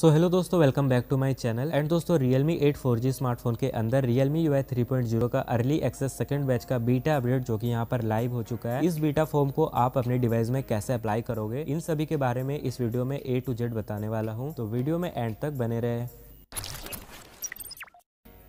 सो hello दोस्तों welcome back to my channel and दोस्तों eight 8 4G smartphone के अंदर Realme UI जीरो का अर्ली एक्सेस सेकंड बैच का बीटा अपडेट जो कि यहाँ पर लाइव हो चुका है इस बीटा फॉर्म को आप अपने डिवाइस में कैसे अप्लाई करोगे इन सभी के बारे में इस वीडियो में ए टू जेड बताने वाला हूँ तो वीडियो में एंड तक बने रहे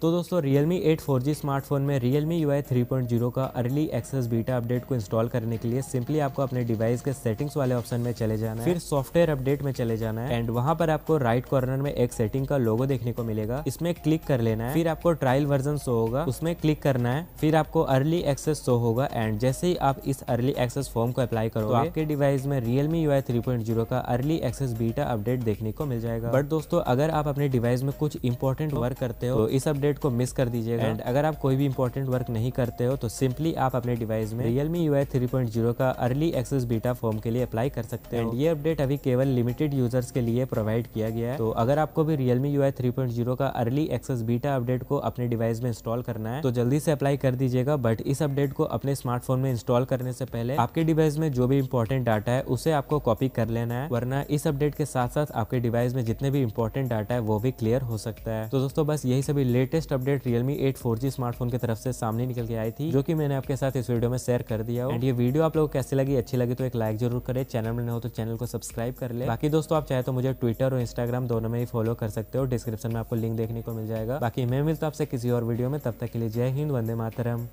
तो दोस्तों Realme 8 4G स्मार्टफोन में Realme UI 3.0 का अर्ली एक्सेस बीटा अपडेट को इंस्टॉल करने के लिए सिंपली आपको अपने डिवाइस के सेटिंग्स वाले ऑप्शन में चले जाना है फिर सॉफ्टवेयर अपडेट में चले जाना है एंड वहां पर आपको राइट कॉर्नर में एक सेटिंग का लोगो देखने को मिलेगा इसमें क्लिक कर लेना है फिर आपको ट्रायल वर्जन शो होगा उसमें क्लिक करना है फिर आपको अर्ली एक्सेस शो होगा एंड जैसे ही आप इस अर्ली एक्सेस फॉर्म को अप्लाई करो तो आपके डिवाइस में Realme UI 3.0 का अर्ली एक्सेस बीटा अपडेट देखने को मिल जाएगा बट दोस्तों अगर आप अपने डिवाइस में कुछ इंपॉर्टेंट वर्क करते हो तो इस अपडेट अपडेट को मिस कर दीजिएगा एंड अगर आप कोई भी इंपॉर्टेंट वर्क नहीं करते हो तो सिंपली आप अपने डिवाइस में Realme U I three point zero का अर्ली एक्सेस बीटा फॉर्म के लिए अप्लाई कर सकते हैं ये अपडेट अभी केवल लिमिटेड यूजर्स के लिए प्रोवाइड किया गया है तो अगर आपको भी Realme U I three point zero का अर्ली एक्सेस बीटा अपडेट को अपने डिवाइस में इंस्टॉल करना है तो जल्दी से अप्लाई कर दीजिएगा बट इस अपडेट को अपने स्मार्टफोन में इंस्टॉल करने से पहले आपके डिवाइस में जो भी इंपॉर्टेंट डाटा है उसे आपको कॉपी कर लेना है वरना इस अपडेट के साथ साथ आपके डिवाइस में जितने भी इंपॉर्टेंट डाटा है वो भी क्लियर हो सकता है तो दोस्तों बस यही सभी latest latest update eight four G smartphone की तरफ से सामने निकल के आई थी जो कि मैंने आपके साथ इस वीडियो में शेयर कर दिया एंड ये वीडियो आप लोग कैसे कैसी लगी अच्छी लगी तो एक लाइक जरूर करें चैनल में न हो तो चैनल को सब्सक्राइब कर ले बाकी दोस्तों आप चाहे तो मुझे ट्विटर और इंस्टाग्राम दोनों में ही फॉलो कर सकते हो डिस्क्रिप्शन में आपको लिंक देखने को मिल जाएगा बाकी मैं मिलता आपसे किसी और वीडियो में तब तक के लिए जय हिंद वंदे मातरम